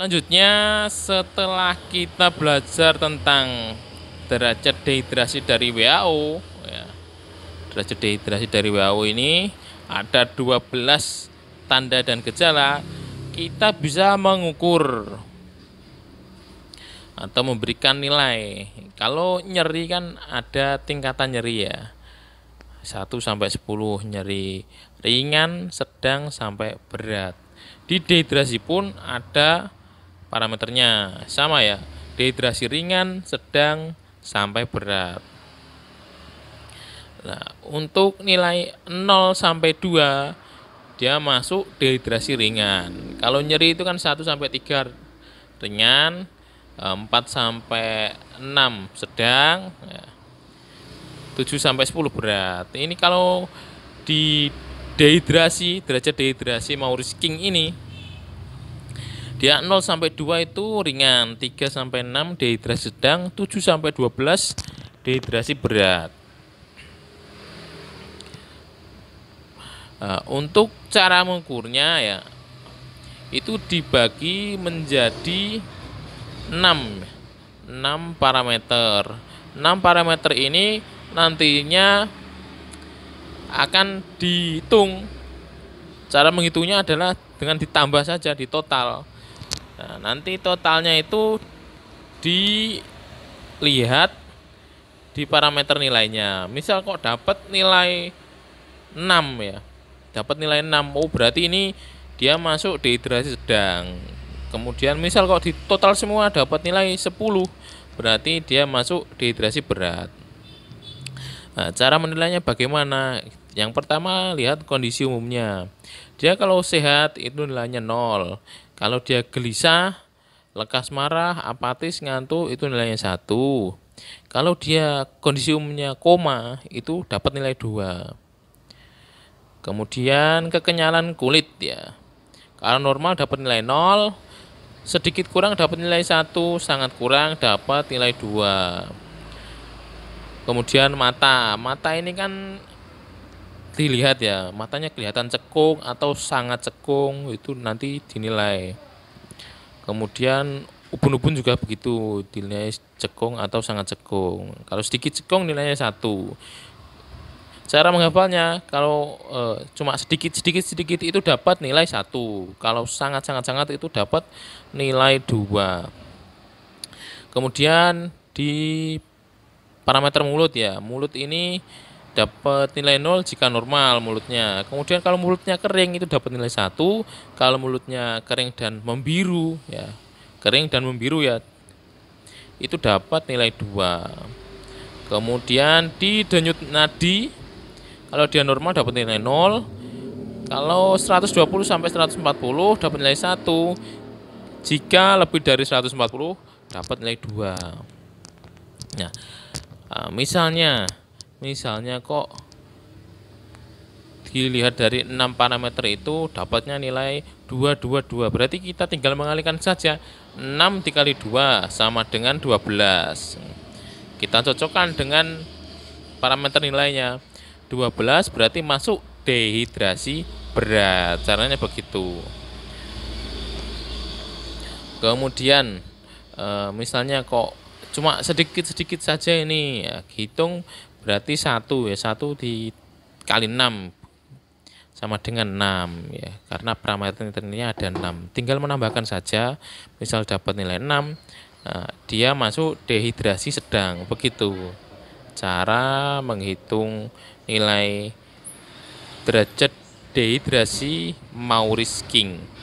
Selanjutnya setelah kita belajar tentang derajat dehidrasi dari WHO ya. Derajat dehidrasi dari WHO ini ada 12 tanda dan gejala. Kita bisa mengukur atau memberikan nilai. Kalau nyeri kan ada tingkatan nyeri ya. 1 sampai 10 nyeri ringan, sedang sampai berat. Di dehidrasi pun ada parameternya sama ya dehidrasi ringan sedang sampai berat nah untuk nilai 0 sampai 2 dia masuk dehidrasi ringan kalau nyeri itu kan 1 sampai 3 ringan 4 eh, sampai 6 sedang 7 ya. sampai 10 berat ini kalau di dehidrasi derajat dehidrasi mau King ini dia 0 sampai 2 itu ringan, 3 sampai 6 dehidrasi sedang, 7 sampai 12 dehidrasi berat. Uh, untuk cara mengukurnya ya itu dibagi menjadi 6 6 parameter. 6 parameter ini nantinya akan dihitung. Cara menghitungnya adalah dengan ditambah saja di total. Nah, nanti totalnya itu dilihat di parameter nilainya. Misal kok dapat nilai 6 ya. Dapat nilai 6. Oh, berarti ini dia masuk dehidrasi sedang. Kemudian misal kok di total semua dapat nilai 10, berarti dia masuk dehidrasi berat. Nah, cara menilainya bagaimana? Yang pertama lihat kondisi umumnya. Dia kalau sehat itu nilainya nol. Kalau dia gelisah, lekas marah, apatis, ngantuk itu nilainya satu. Kalau dia kondisi umumnya koma itu dapat nilai dua. Kemudian kekenyalan kulit ya. Kalau normal dapat nilai nol, sedikit kurang dapat nilai satu, sangat kurang dapat nilai dua. Kemudian mata, mata ini kan dilihat ya matanya kelihatan cekung atau sangat cekung itu nanti dinilai kemudian ubun-ubun juga begitu dinilai cekung atau sangat cekung kalau sedikit cekung nilainya satu cara menghafalnya kalau e, cuma sedikit sedikit sedikit itu dapat nilai satu kalau sangat sangat sangat itu dapat nilai dua kemudian di parameter mulut ya mulut ini dapat nilai 0 jika normal mulutnya. Kemudian kalau mulutnya kering itu dapat nilai 1, kalau mulutnya kering dan membiru ya. Kering dan membiru ya. Itu dapat nilai 2. Kemudian di denyut nadi kalau dia normal dapat nilai nol. Kalau 120 sampai 140 dapat nilai 1. Jika lebih dari 140 dapat nilai 2. Nah, eh, misalnya misalnya kok dilihat dari 6 parameter itu dapatnya nilai 222 berarti kita tinggal mengalihkan saja 6 dikali 2 sama dengan 12 kita cocokkan dengan parameter nilainya 12 berarti masuk dehidrasi berat caranya begitu kemudian eh, misalnya kok cuma sedikit-sedikit saja ini ya, hitung berarti satu ya satu di kali enam sama dengan enam ya karena parameternya ada enam tinggal menambahkan saja misal dapat nilai enam nah, dia masuk dehidrasi sedang begitu cara menghitung nilai derajat dehidrasi Maurice King